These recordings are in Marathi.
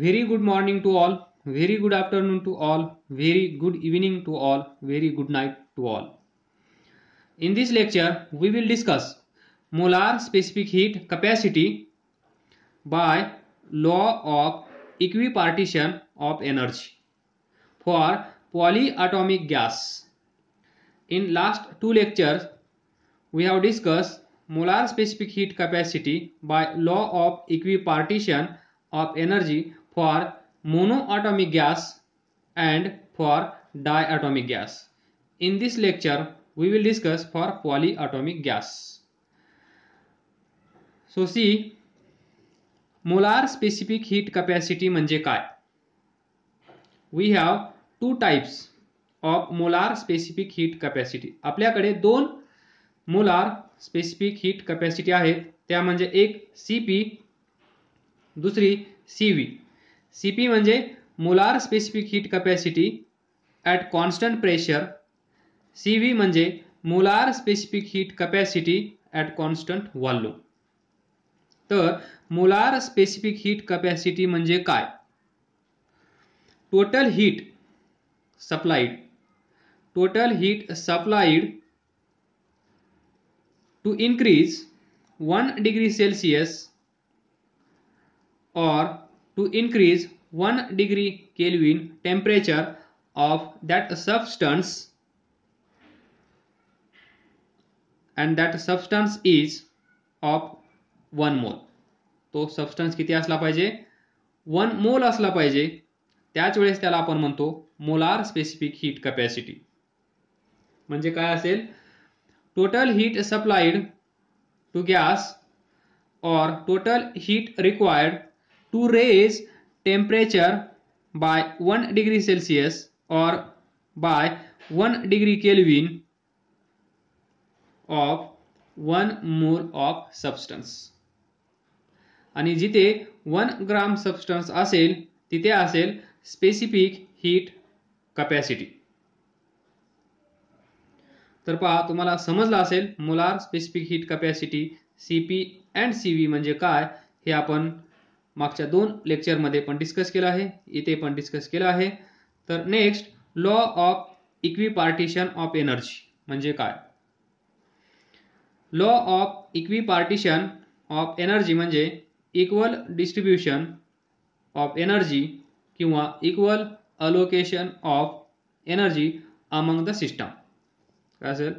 Very good morning to all. Very good afternoon to all. Very good evening to all. Very good night to all. In this lecture, we will discuss molar specific heat capacity by law of equipartition of energy for polyatomic gas. In last two lectures, we have discussed molar specific heat capacity by law of equipartition of energy for monoatomic gas and for diatomic gas. In this lecture, we will discuss for polyatomic gas. So see, molar specific heat capacity म्हणजे काय? We have two types of molar specific heat capacity. आपल्याकडे दोन मोलार स्पेसिफिक हीट कॅपॅसिटी आहेत त्या म्हणजे एक सी पी दुसरी सी व्ही सीपी मजे molar specific heat capacity at constant pressure C V मजे molar specific heat capacity at constant volume तो मुलार स्पेसिफिक हीट कैपैसिटी मजे काय total heat supplied total heat supplied to increase one degree Celsius और to increase 1 degree Kelvin temperature of that substance and that substance is of 1 mole. तो सबस्टन्स किती असला पाहिजे वन मोल असला पाहिजे त्याच वेळेस त्याला आपण म्हणतो मोलार स्पेसिफिक हीट कॅपॅसिटी म्हणजे काय असेल total heat supplied to gas और total heat required to raise temperature by 1 degree Celsius or by 1 degree Kelvin of 1 mole of substance आणि जिथे 1 ग्राम सबस्टन्स असेल तिथे असेल स्पेसिफिक हीट कपॅसिटी तर पहा तुम्हाला समजलं असेल molar specific heat capacity C P and C V म्हणजे काय हे आपण मागच्या दोन लेक्चरमध्ये पण डिस्कस केलं आहे इथे पण डिस्कस केलं आहे तर next law of equi of energy म्हणजे काय law of equi of energy म्हणजे इक्वल डिस्ट्रीब्युशन ऑफ एनर्जी किंवा equal allocation of energy among the system काय असेल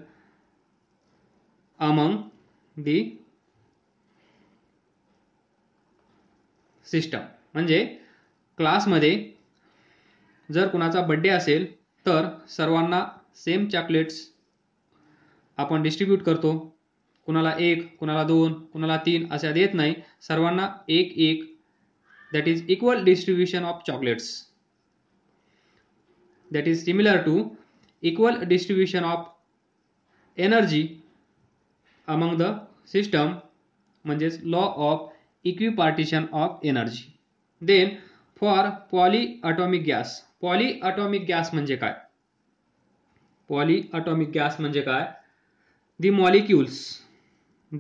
अमंग दी सिस्टम म्हणजे क्लासमध्ये जर कुणाचा बड्डे असेल तर सर्वांना सेम चॉकलेट्स आपण डिस्ट्रीब्यूट करतो कुणाला एक कुणाला दोन कुणाला तीन अशा देत नाही सर्वांना एक एक that is equal distribution of chocolates that is similar to equal distribution of energy among the system म्हणजेच law of equipartition of energy. Then for polyatomic gas, polyatomic gas म्हणजे काय? polyatomic gas म्हणजे काय? The molecules,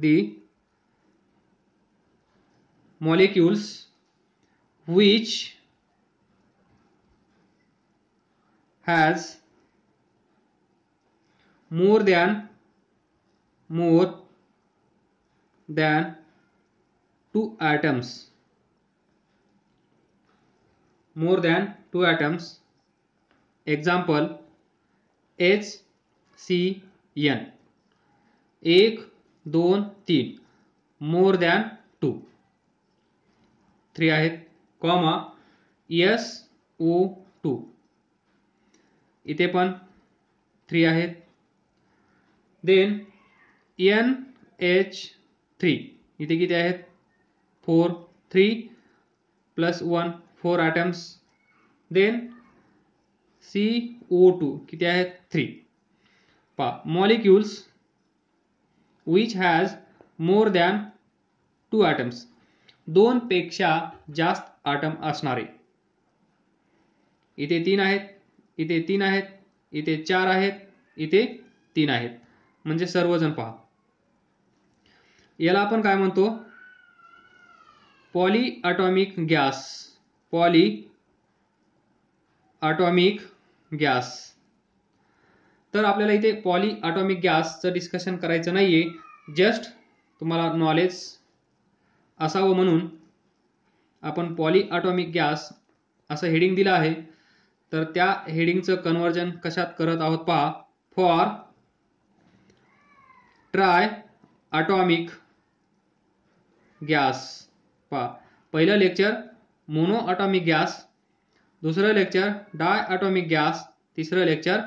the molecules which has more than more than two atoms more than two atoms example H C N एक दोन तीन मोर दॅन टू थ्री आहेत कॉमा यस ओ टू इथे पण थ्री आहेत देन एन एच थ्री इथे किती आहेत 4, 3 plus 1, 4 atoms. Then CO2 किती आहेत 3. पा molecules which has more than 2 atoms. दोन पेक्षा जास्त आटम असणारे इथे तीन आहेत इथे तीन आहेत इथे चार आहेत इथे तीन आहेत म्हणजे सर्वजण पहा याला आपण काय म्हणतो polyatomic gas polyatomic gas तर आपल्याला इथे पॉली ऑटॉमिक गॅसचं डिस्कशन करायचं नाही आहे जस्ट तुम्हाला नॉलेज असावं म्हणून आपण पॉलीॲटॉमिक गॅस असं हेडिंग दिलं आहे तर त्या हेडिंगचं कन्वर्जन कशात करत आहोत पहा फॉर ट्राय ऑटॉमिक गॅस पा पहिलं लेक्चर मोनोअटॉमिक गॅस दुसरं लेक्चर डाय ऑटोमिक गॅस तिसरं लेक्चर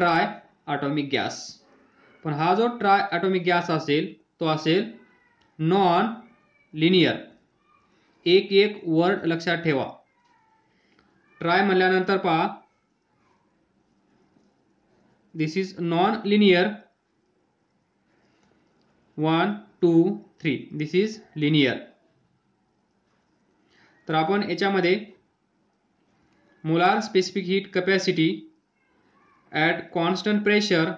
ट्राय ॲटॉमिक गॅस पण जो ट्राय ऑटोमिक गॅस असेल तो नॉन लिनियर एक एक वर्ड लक्षा ठेवा ट्राय म्हणल्यानंतर पहा this is non linear one two three this is linear तर आपण याच्यामध्ये molar specific heat capacity at constant pressure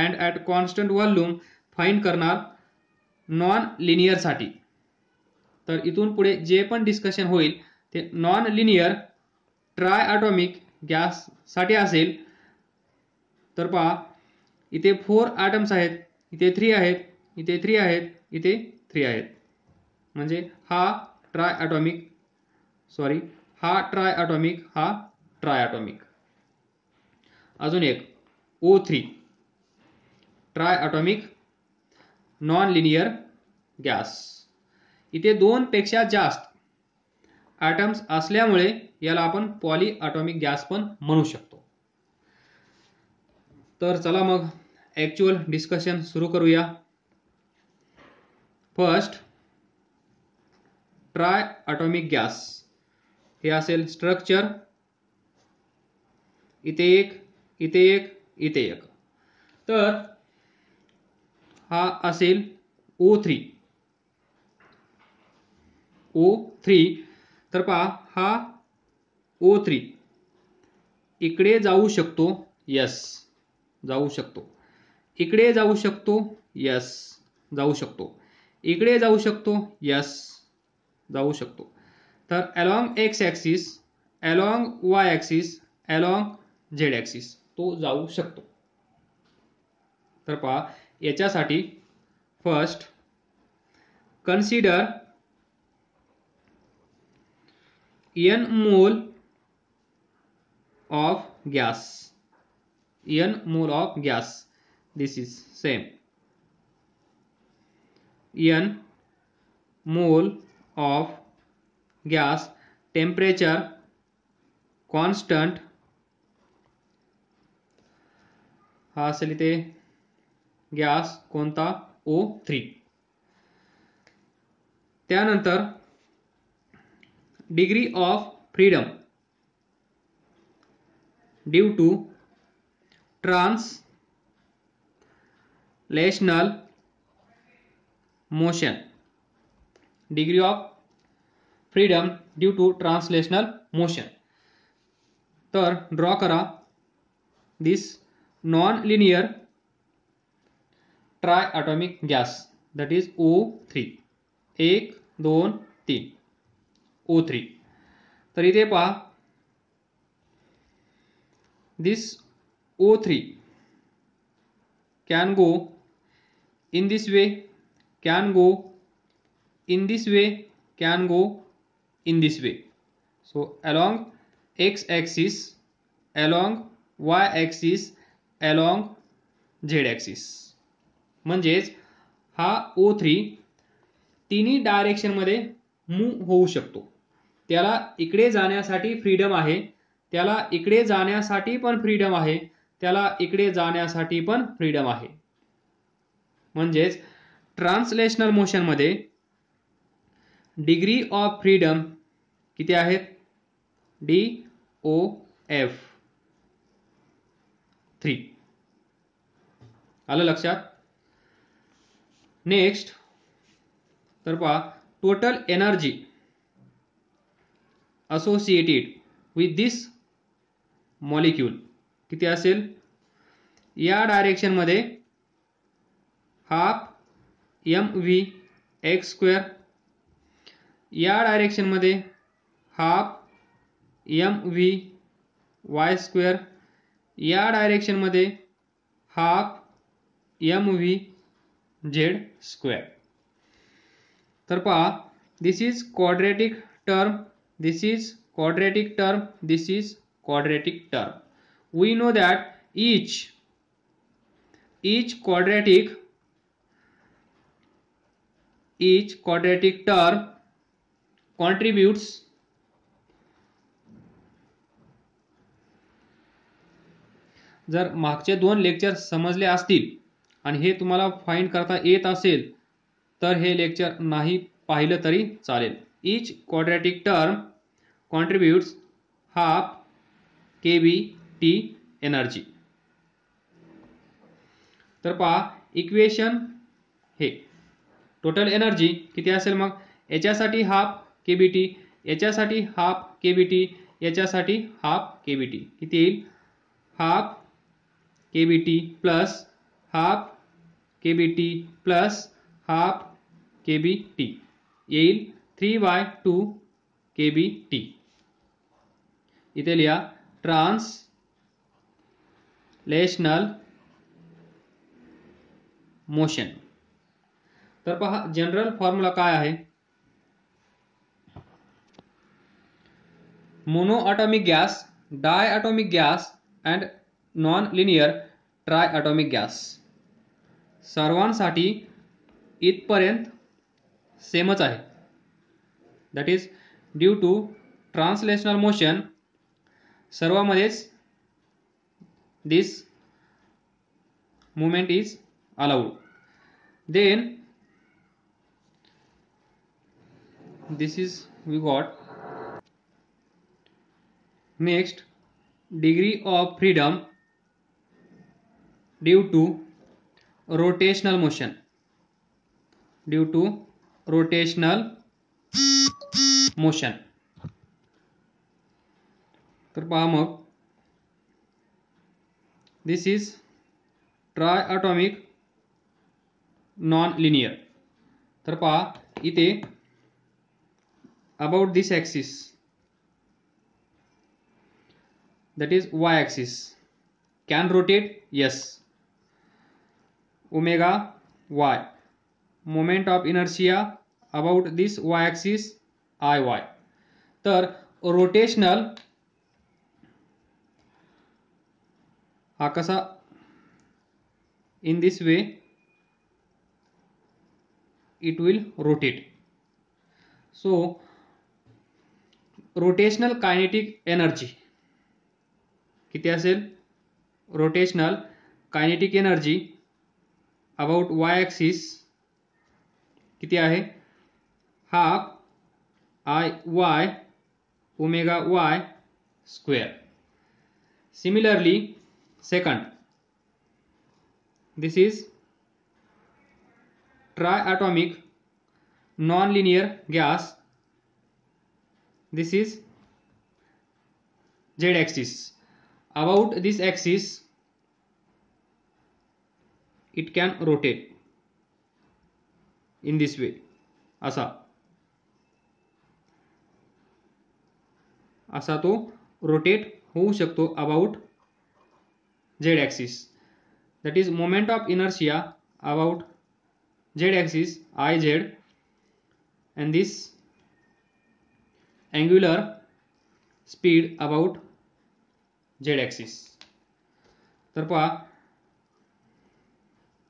and at constant volume find करणार नॉन लिनियरसाठी तर इथून पुढे जे पण डिस्कशन होईल ते नॉन लिनियर ॲटॉमिक गॅससाठी असेल तर पहा इथे फोर ॲटम्स आहेत इथे थ्री आहेत इथे थ्री आहेत इथे थ्री आहेत म्हणजे हा ट्राय ॲटॉमिक सॉरी हा ट्राय ॲटॉमिक हा ट्राय ॲटॉमिक अजून एक O three triatomic non linear gas इथे पेक्षा जास्त ॲटम्स असल्यामुळे याला आपण पॉली ॲटॉमिक गॅस पण म्हणू शकतो तर चला मग ॲक्च्युअल डिस्कशन सुरू करूया फर्स्ट ट्राय ॲटॉमिक गॅस हे असेल स्ट्रक्चर इथे एक इथे एक इथे एक तर हा असेल ओ थ्री ओ थ्री तर पहा हा ओ थ्री इकडे जाऊ शकतो यस जाऊ शकतो इकडे जाऊ शकतो यस जाऊ शकतो इकडे जाऊ शकतो यस जाऊ शकतो तर along X axis along Y axis along Z axis तो जाऊ शकतो तर पहा याच्यासाठी first consider N mole of gas N mole of gas this is same N mole of gas temperature constant हाथ गैस को ओ थ्री त्यानंतर degree of freedom due to लेशनल motion degree of freedom due to translational motion तो ड्रॉ करा this non linear triatomic gas that is O three एक दोन तीन ओ थ्री तो इतने पहा this O three can go in this way can go in this way can go in this way So along x-axis, along y-axis, along z-axis. म्हणजेच हा ओ थ्री तिन्ही डायरेक्शनमध्ये मूव होऊ शकतो त्याला इकडे जाण्यासाठी फ्रीडम आहे त्याला इकडे जाण्यासाठी पण फ्रीडम आहे त्याला इकडे जाण्यासाठी पण फ्रीडम आहे म्हणजेच ट्रान्सलेशनल मोशनमध्ये डिग्री ऑफ फ्रीडम किती आहेत डी ओ एफ थ्री आलं लक्षात नेक्स्ट तर पहा total energy associated with this molecule किती असेल या डायरेक्शनमध्ये half M V X square या डायरेक्शन मधे half M V Y square या डायरेक्शन मधे half M V Z square तो पहा this is quadratic term this is quadratic term this is quadratic term we know that each each quadratic each quadratic term contributes जर मागचे दोन लेक्चर समजले असतील आणि हे तुम्हाला फाईंड करता येत असेल तर हे लेक्चर नाही पाहिलं तरी चालेल each quadratic term contributes half K B T energy तर पहा इक्वेशन हे टोटल एनर्जी किती असेल मग याच्यासाठी हाफ के बी टी याच्यासाठी हाफ के बी टी याच्यासाठी हाफ के बी टी कि half K B T plus half K B T plus half K B T येईल three by two K B T लिया ट्रांस लेशनल मोशन तो पहा जनरल फॉर्मुला का है monoatomic gas di diatomic gas and non linear tri triatomic gas सर्वांसाठी इथपर्यंत सेमच आहे that is due to translational motion सर्वामध्येच this movement is allowed then this is we got next degree of freedom due to rotational motion due to rotational motion तर पहा मग this is triatomic non linear तर पहा इथे about this axis that is y-axis can rotate yes omega y moment of inertia about this y-axis iy तर rotational हा in this way it will rotate. So, rotational kinetic energy किती असेल rotational kinetic energy about Y axis किती आहे हा I Y omega Y square similarly second this is tri triatomic non linear gas this is Z axis about this axis it can rotate in this way असा असा तो रोटेट होऊ शकतो about Z axis that is moment of inertia about Z axis I Z and this angular speed about Z axis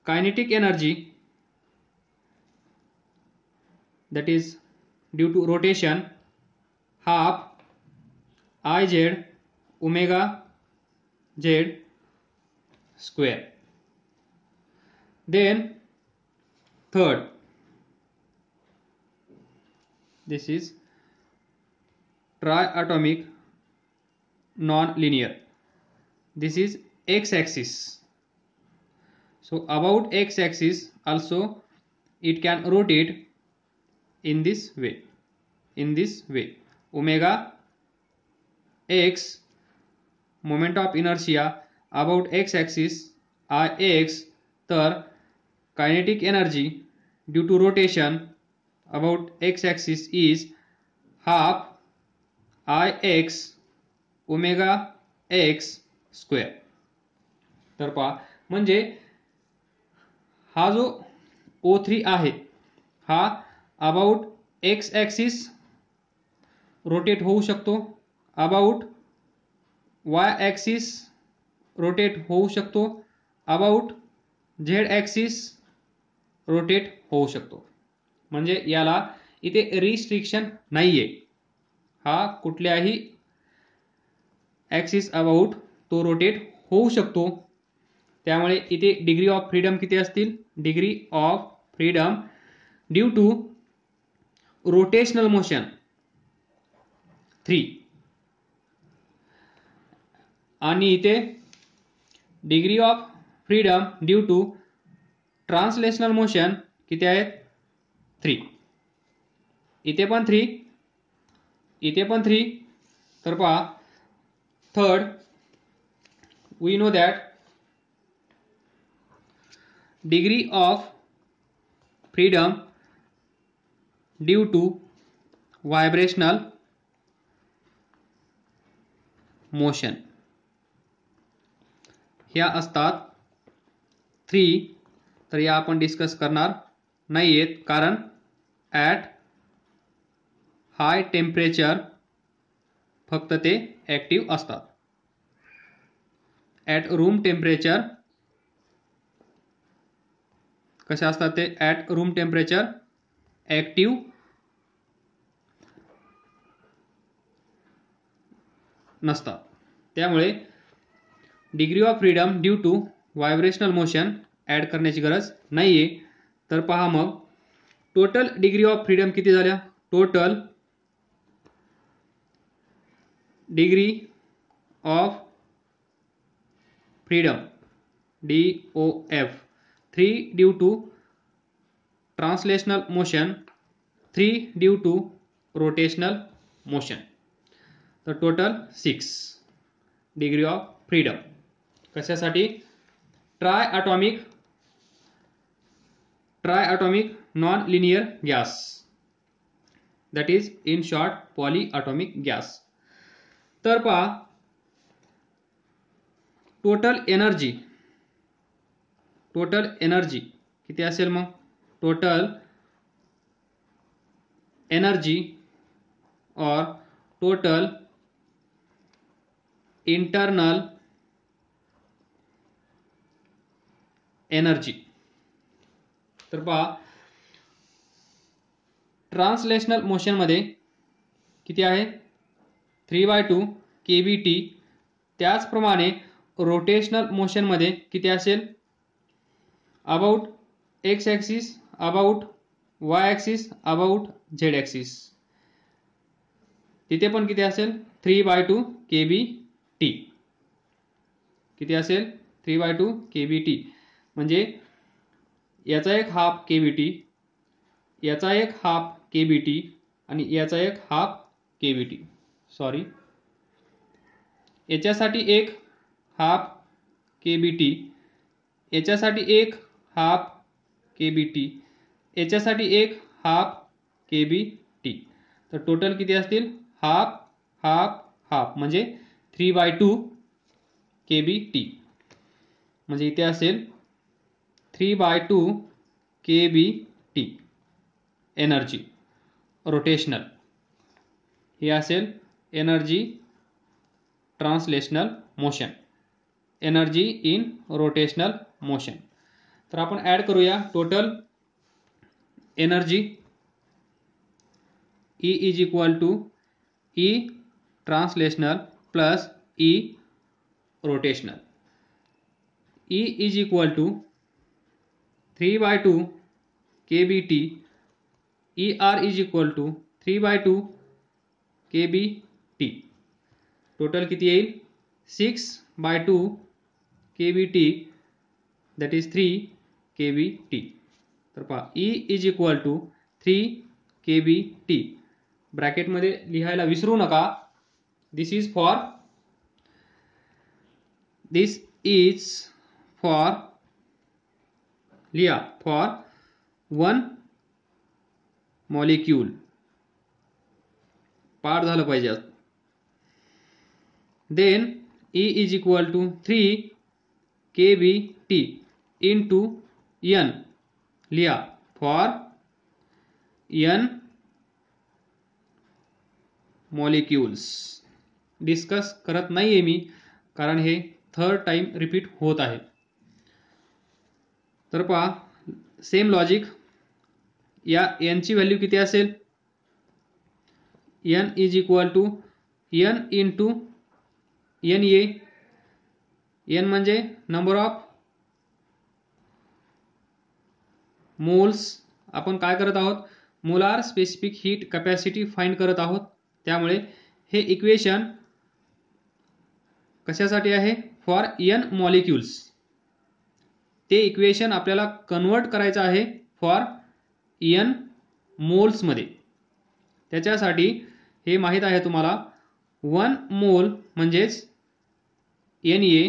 kinetic energy that is due to rotation half I Z omega Z square then third this is triatomic non linear this is x-axis so about x-axis also it can rotate in this way in this way omega x moment of inertia about x-axis are x kinetic energy due to rotation about x-axis is half i x omega x square तर पहा म्हणजे हा जो ओ थ्री आहे हा अबाउट एक्स ॲक्सिस रोटेट होऊ शकतो अबाउट वाय ॲक्सिस रोटेट होऊ शकतो अबाउट झेड ॲक्सिस रोटेट होऊ शकतो म्हणजे याला इथे रिस्ट्रिक्शन नाही आहे हा कुठल्याही ॲक्सिस अबाउट तो रोटेट होऊ शकतो त्यामुळे इथे डिग्री ऑफ फ्रीडम किती असतील degree of freedom due to rotational motion three आणि इथे degree of freedom due to translational motion किती आहेत थ्री इथे पण थ्री इथे पण थ्री तर पहा third we know that degree of freedom due to vibrational motion ह्या असतात थ्री तर या आपण डिस्कस करणार नाही आहेत कारण ॲट हाय टेम्परेचर फक्त ते ॲक्टिव्ह असतात ऍट रूम टेम्परेचर कसे असतात ते ऍट रूम टेम्परेचर ऍक्टिव्ह नसतात त्यामुळे degree of freedom due to vibrational motion add करण्याची गरज नाही आहे तर पहा मग टोटल डिग्री ऑफ फ्रीडम किती झाल्या total degree of freedom DOF 3 due to translational motion 3 due to rotational motion the total 6 degree of freedom कशासाठी triatomic triatomic non linear gas that is in short polyatomic gas तर पहा टोटल एनर्जी टोटल एनर्जी किती असेल मग टोटल एनर्जी और टोटल इंटरनल एनर्जी तर पहा ट्रान्सलेशनल मोशनमध्ये किती आहे three by two K B T त्याचप्रमाणे रोटेशनल मोशनमध्ये किती असेल about X axis about Y axis about Z axis तिथे पण किती असेल three by two K B T किती असेल three by two K B T म्हणजे याचा एक हाफ के बी टी याचा एक हाफ के बी टी आणि याचा एक half K B T sorry याच्यासाठी एक हाफ के बी टी याच्यासाठी एक हाफ के बी टी याच्यासाठी एक हाफ के बी टी तर टोटल किती असतील हाफ हाफ हाफ म्हणजे three by two K B T म्हणजे इथे असेल three by two K B T energy rotational हे असेल energy translational motion energy in rotational motion तो अपन ऐड करू total energy E is equal to E translational plus E rotational E is equal to three by two K B T E R is equal to three by two K B T total किती six by two kBT that is 3 kBT तर पहा E is equal to three K B T ब्रॅकेटमध्ये लिहायला विसरू नका this is for this is for लिया फॉर वन मॉलिक्यूल पार झालं पाहिजे then E is equal to three K B T into N लिया फॉर यन मॉलिक्युल्स डिस्कस करत नाहीये मी कारण हे थर्ड टाइम रिपीट होत आहे तर पहा सेम लॉजिक या एनची व्हॅल्यू किती असेल N is equal to N into N A N म्हणजे नंबर ऑफ मोल्स आपण काय करत आहोत molar specific heat capacity find करत आहोत त्यामुळे हे इक्वेशन कशासाठी आहे फॉर यन मॉलिक्युल्स ते इक्वेशन आपल्याला कन्वर्ट करायचं आहे फॉर यन मोल्समध्ये त्याच्यासाठी हे माहीत आहे तुम्हाला वन मोल म्हणजेच एन ए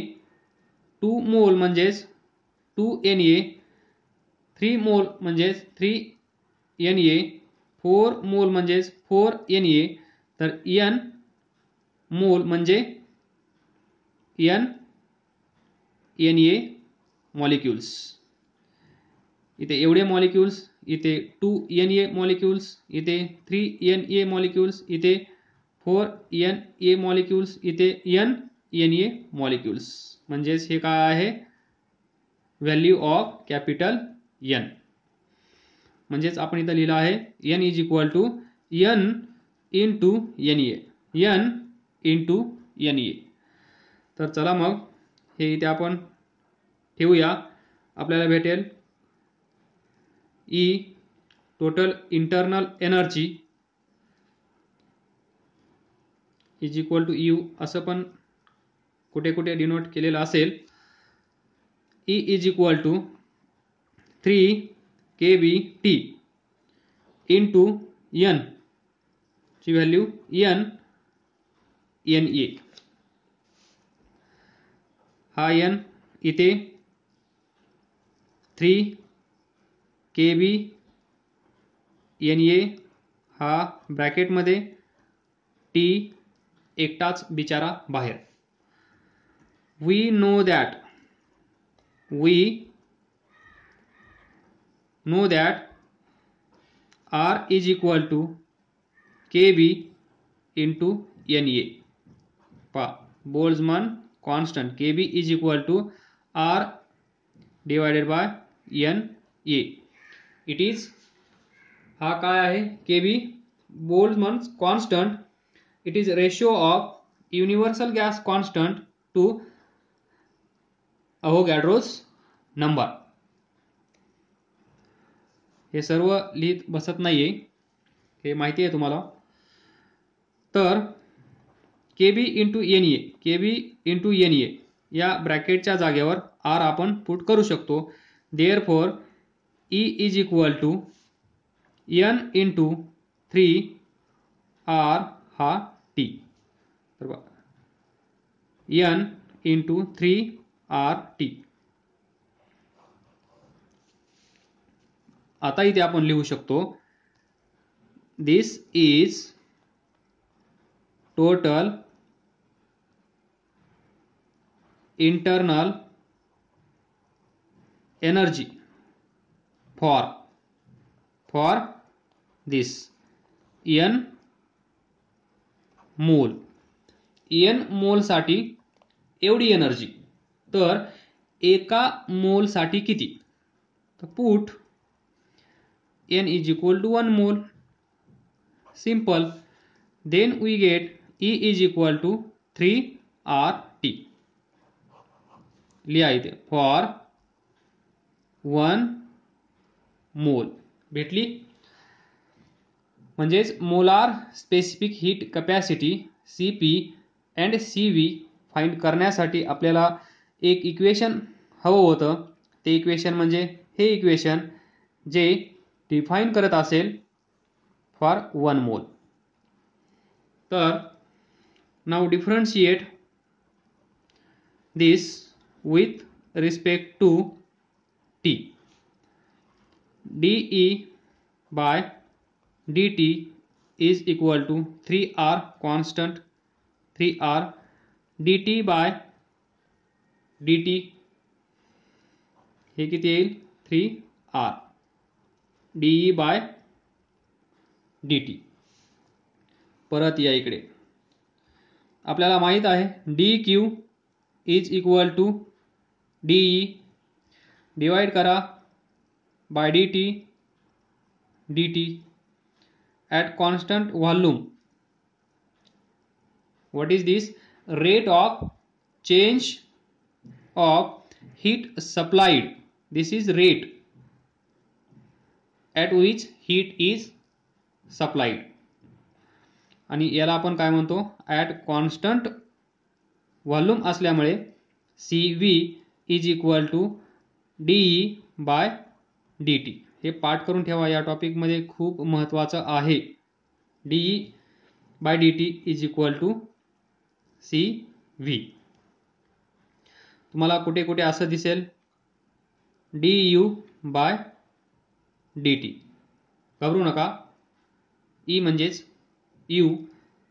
टू मोल म्हणजेच to N A three mole म्हणजेच थ्री एन ए फोर मोल म्हणजेच फोर एन ए तर एन मोल म्हणजे एन एन ए मॉलिक्युल्स इथे एवढे मॉलिक्युल्स इथे टू एन ए मॉलिक्युल्स इथे थ्री एन ए मॉलिक्युल्स इथे फोर एन ए मॉलिक्युल्स इथे एन एन ए मॉलिक्युल्स म्हणजेच हे काय आहे व्हॅल्यू ऑफ कॅपिटल एन म्हणजेच आपण इथं लिहिलं आहे N is equal to N into N A N into N A तर चला मग हे इथे आपण ठेवूया आपल्याला भेटेल E total internal energy is equal to U असं पण कुठे कुठे डिनोट केलेलं असेल E is equal to three K B T into N ची व्हॅल्यू यन एन ए हा यन इथे three K B N A हा ब्रॅकेटमध्ये टी एकटाच बिचारा बाहेर we know that we know that r is equal to kb into na pa boltzmann constant kb is equal to r divided by na it is ha kay आहे kb boltzmann constant it is ratio of universal gas constant to Avogadro's number हे सर्व लिहित बसत नाही आहे हे माहिती आहे तुम्हाला तर K B into N A K B into N A या ब्रॅकेटच्या जागेवर आर आपण पुट करू शकतो therefore E is equal to N into three R हा टी बरोबर N into three R T आता इथे आपण लिहू शकतो this is total internal energy for for this N mole N मोलसाठी एवढी एनर्जी तर एका मोलसाठी किती तर put N is equal to one mole simple then we get E is equal to three R T लिहा इथे फॉर वन मोल भेटली म्हणजेच molar specific heat capacity C P and C V find करण्यासाठी आपल्याला एक इक्वेशन हवं होतं ते इक्वेशन म्हणजे हे इक्वेशन जे डिफाईन करत असेल फॉर वन मोल तर now differentiate this with respect to T D E by D T is equal to three R constant three R D T by D T हे three R D E by D T परत या इकडे अपने महित है D Q is equal to D divide करा by D T D T at constant volume what is this rate of change of heat supplied. This is rate at which heat is supplied आणि याला आपण काय म्हणतो ॲट कॉन्स्टंट व्हॉल्यूम असल्यामुळे C V is equal to D E by D T हे पाठ करून ठेवा या टॉपिकमध्ये खूप महत्त्वाचं आहे D E by D T is equal to C V तुम्हाला कुठे कुठे असं दिसेल D U by D T घाबरू नका ई e म्हणजेच यू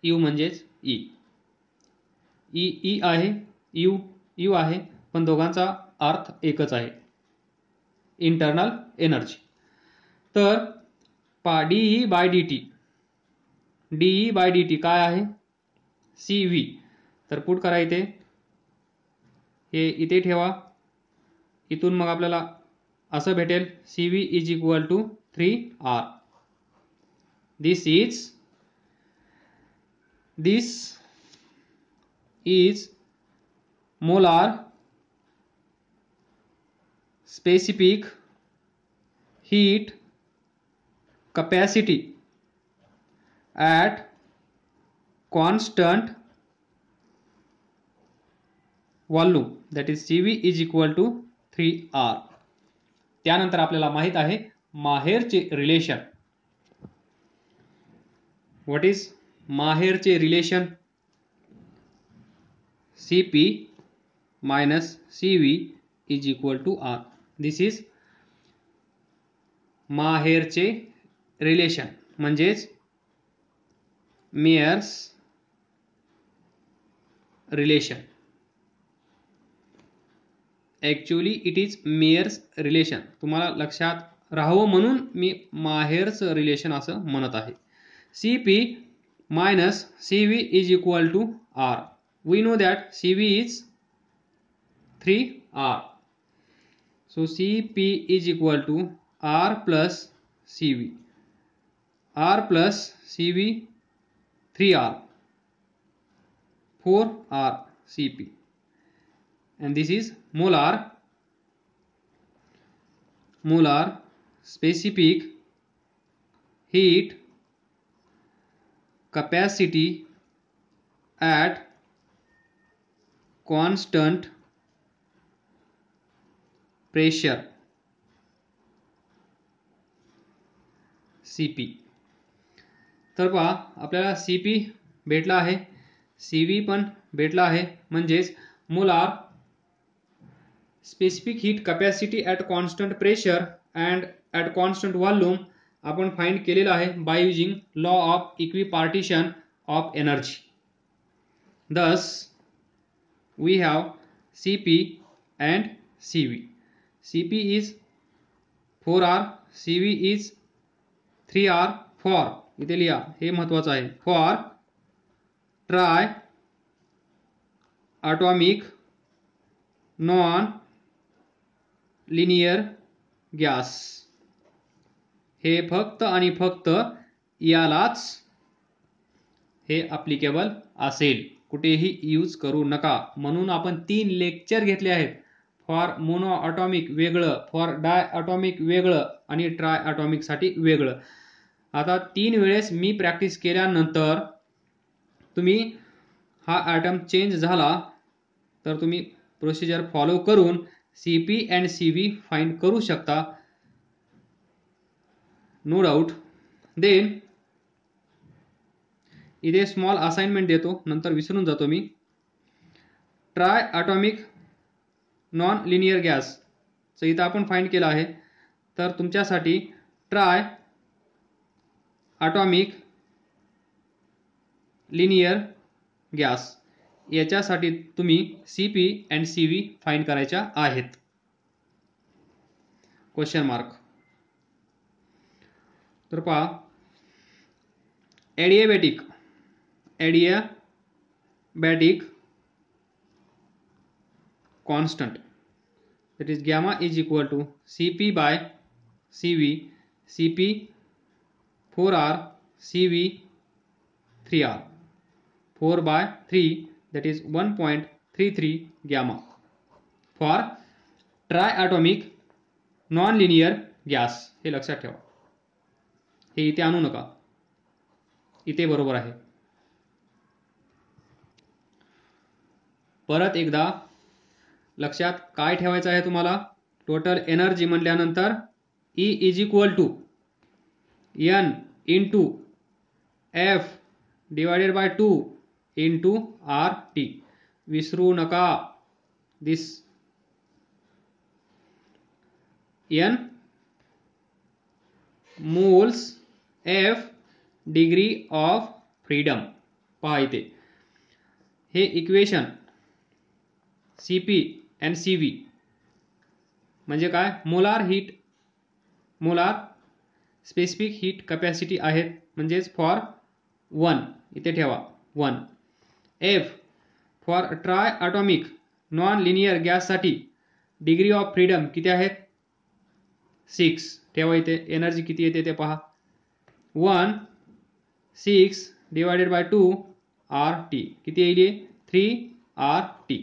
यू म्हणजेच ई ई ई आहे यू यू आहे पण दोघांचा अर्थ एकच आहे इंटरनल एनर्जी तर पा D E by D T D E by D T काय आहे सी व्ही तर पुट करा इथे हे इथे ठेवा इथून मग आपल्याला असं भेटेल C V is equal to three R this is this is molar specific heat capacity at constant volume that is C V is equal to three R त्यानंतर आपल्याला माहीत आहे माहेरचे रिलेशन व्हॉट इज माहेरचे relation C P minus C V is equal to R this is माहेरचे रिलेशन म्हणजेच Mayer's relation actually it is Mayer's relation तुम्हाला लक्षात राहावं म्हणून मी माहेर्स रिलेशन असं म्हणत आहे C P minus C V is equal to R we know that C V is three R so C P is equal to R plus C V R plus C V three R four R C P and this is molar molar specific heat capacity at constant pressure cp तर पहा आपल्याला सी पी भेटला आहे सी व्ही पण भेटला आहे म्हणजेच molar specific heat capacity at constant pressure and at constant volume आपण फाईंड केलेला आहे by using law of equipartition of energy thus we have C P and C V C P is four R C V is three R for इथे लिहा हे महत्त्वाचं आहे for triatomic non linear gas हे फक्त आणि फक्त यालाच हे अप्लिकेबल असेल कुठेही यूज करू नका म्हणून आपण तीन लेक्चर घेतले आहेत फॉर मोनो ऑटॉमिक वेगळं फॉर डाय ऑटॉमिक वेगळं आणि ट्राय साठी वेगळं आता तीन वेळेस मी प्रॅक्टिस केल्यानंतर तुम्ही हा ॲटम चेंज झाला तर तुम्ही प्रोसिजर फॉलो करून C P and C V find करू शकता नो डाऊट देन इथे स्मॉल असाइनमेंट देतो नंतर विसरून जातो मी ट्राय ऑटॉमिक नॉन लिनियर गॅसचं इथं आपण फाईंड केलं आहे तर तुमच्यासाठी ट्राय ऑटॉमिक लिनियर गॅस याच्यासाठी तुम्ही C P and C V find करायच्या क्वेश्चन मार्क तो पहा adiabatic adiabatic constant that is gamma is equal to C P by C V C P four R C V three R four by three that is 1.33 gamma for triatomic non linear gas हे लक्षात ठेवा हे इथे आणू नका इथे बरोबर आहे परत एकदा लक्षात काय ठेवायचं आहे तुम्हाला टोटल एनर्जी म्हटल्यानंतर E is equal to N into F divided by two two R T विसरू नका this N moles F degree of freedom पहा हे equation C P and C V म्हणजे काय molar heat molar specific heat capacity आहेत म्हणजेच फॉर वन इथे ठेवा one F for triatomic non linear गॅससाठी डिग्री ऑफ फ्रीडम किती आहेत सिक्स ठेवा इथे एनर्जी किती येते ते पहा one six divided by two R T किती येईल थ्री आर टी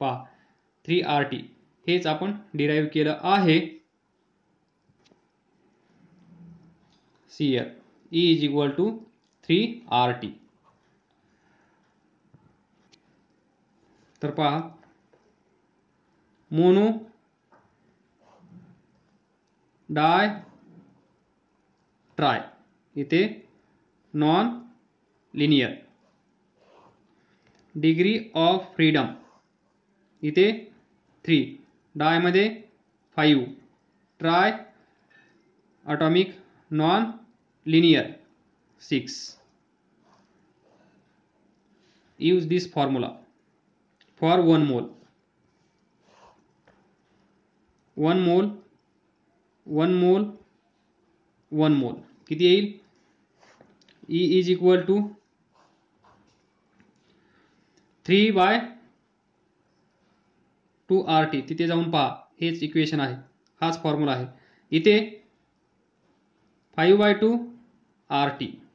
पहा थ्री आर टी हेच आपण डिराईव्ह केलं आहे C L is equal to three R T तर पहा मोनो डाय ट्राय इथे non linear degree of freedom इथे थ्री डायमध्ये five triatomic non linear six use this formula, for one mole one mole one mole one mole किती येईल E is equal to three by two R T तिथे जाऊन पहा हेच इक्वेशन आहे हाच फॉर्म्युला आहे इथे five by two R T